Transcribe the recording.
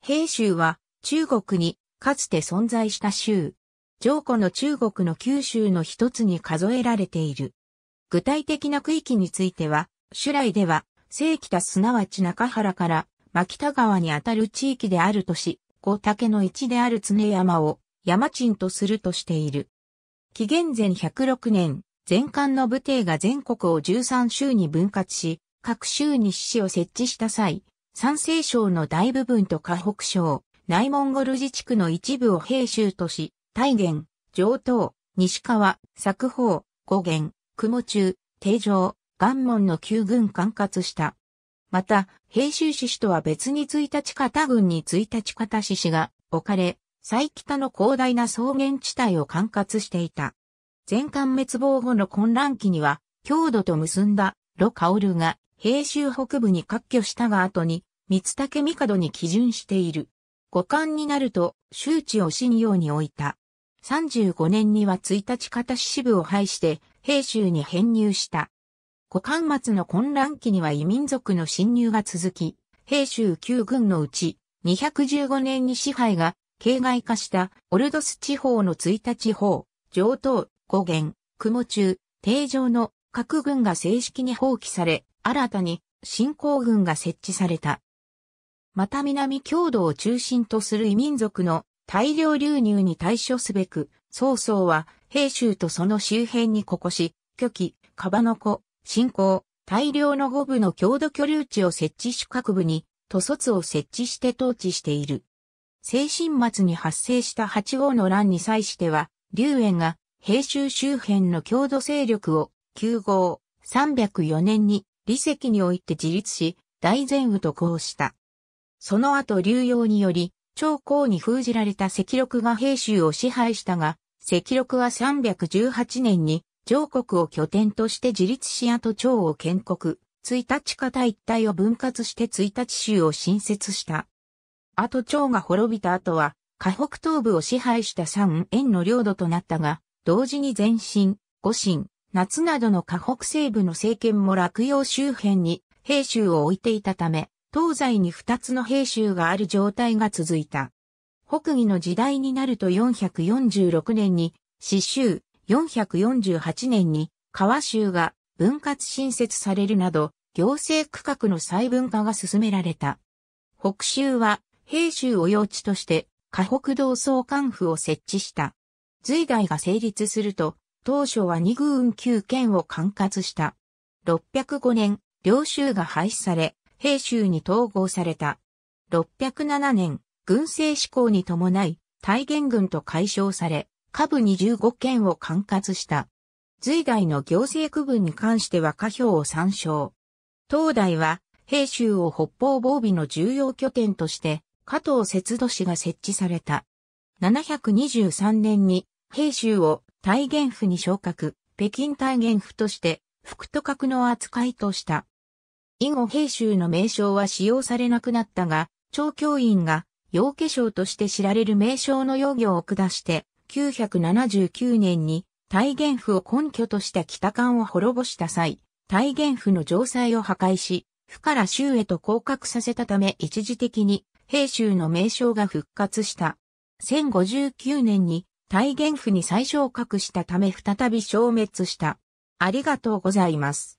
平州は中国にかつて存在した州。上古の中国の九州の一つに数えられている。具体的な区域については、主来では、西北すなわち中原から牧田川にあたる地域であるとし、五竹の一である常山を山鎮とするとしている。紀元前106年、前漢の武帝が全国を13州に分割し、各州に市を設置した際、山西省の大部分と河北省、内モンゴル自治区の一部を平州とし、大元、上東、西川、作法、五元、雲中、定城、岩門の旧軍管轄した。また、平州市市とは別に1日方郡に1日方市市が置かれ、最北の広大な草原地帯を管轄していた。全館滅亡後の混乱期には、郷土と結んだ、ロ・カオルが、平州北部に割拠したが後に、三竹帝に基準している。五冠になると、周知を信用に置いた。三十五年には一日方支部を廃して、平州に編入した。五冠末の混乱期には異民族の侵入が続き、平州旧軍のうち、215年に支配が、形外化したオルドス地方の一日方、上等、五原、雲中、定常の各軍が正式に放棄され、新たに新興軍が設置された。また南郷土を中心とする異民族の大量流入に対処すべく、曹操は、平州とその周辺にここし、巨記、カバノコ、信仰、大量の五部の郷土居留地を設置し各部に、都卒を設置して統治している。精神末に発生した八号の乱に際しては、龍園が平州周辺の郷土勢力を九号304年に李石において自立し、大前雨と交した。その後流用により、長江に封じられた赤禄が平州を支配したが、赤禄は318年に上国を拠点として自立し後長を建国、一日方一帯を分割して一日州を新設した。後長が滅びた後は、河北東部を支配した三円の領土となったが、同時に前進、五進、夏などの河北西部の政権も落葉周辺に、平州を置いていたため、東西に二つの兵州がある状態が続いた。北魏の時代になると446年に、四州、448年に、川州が分割新設されるなど、行政区画の細分化が進められた。北州は、兵州を用地として、河北道総監府を設置した。隋代が成立すると、当初は二軍九県を管轄した。605年、領州が廃止され、平州に統合された。607年、軍政志向に伴い、大元軍と解消され、下部25県を管轄した。随代の行政区分に関しては下表を参照。東大は、平州を北方防備の重要拠点として、加藤節度氏が設置された。723年に、平州を大元府に昇格、北京大元府として、副都閣の扱いとした。以後兵州の名称は使用されなくなったが、長教員が陽化省として知られる名称の養業を下して、979年に大元府を根拠とした北間を滅ぼした際、大元府の城塞を破壊し、府から州へと降格させたため一時的に兵州の名称が復活した。1059年に大元府に再昇格したため再び消滅した。ありがとうございます。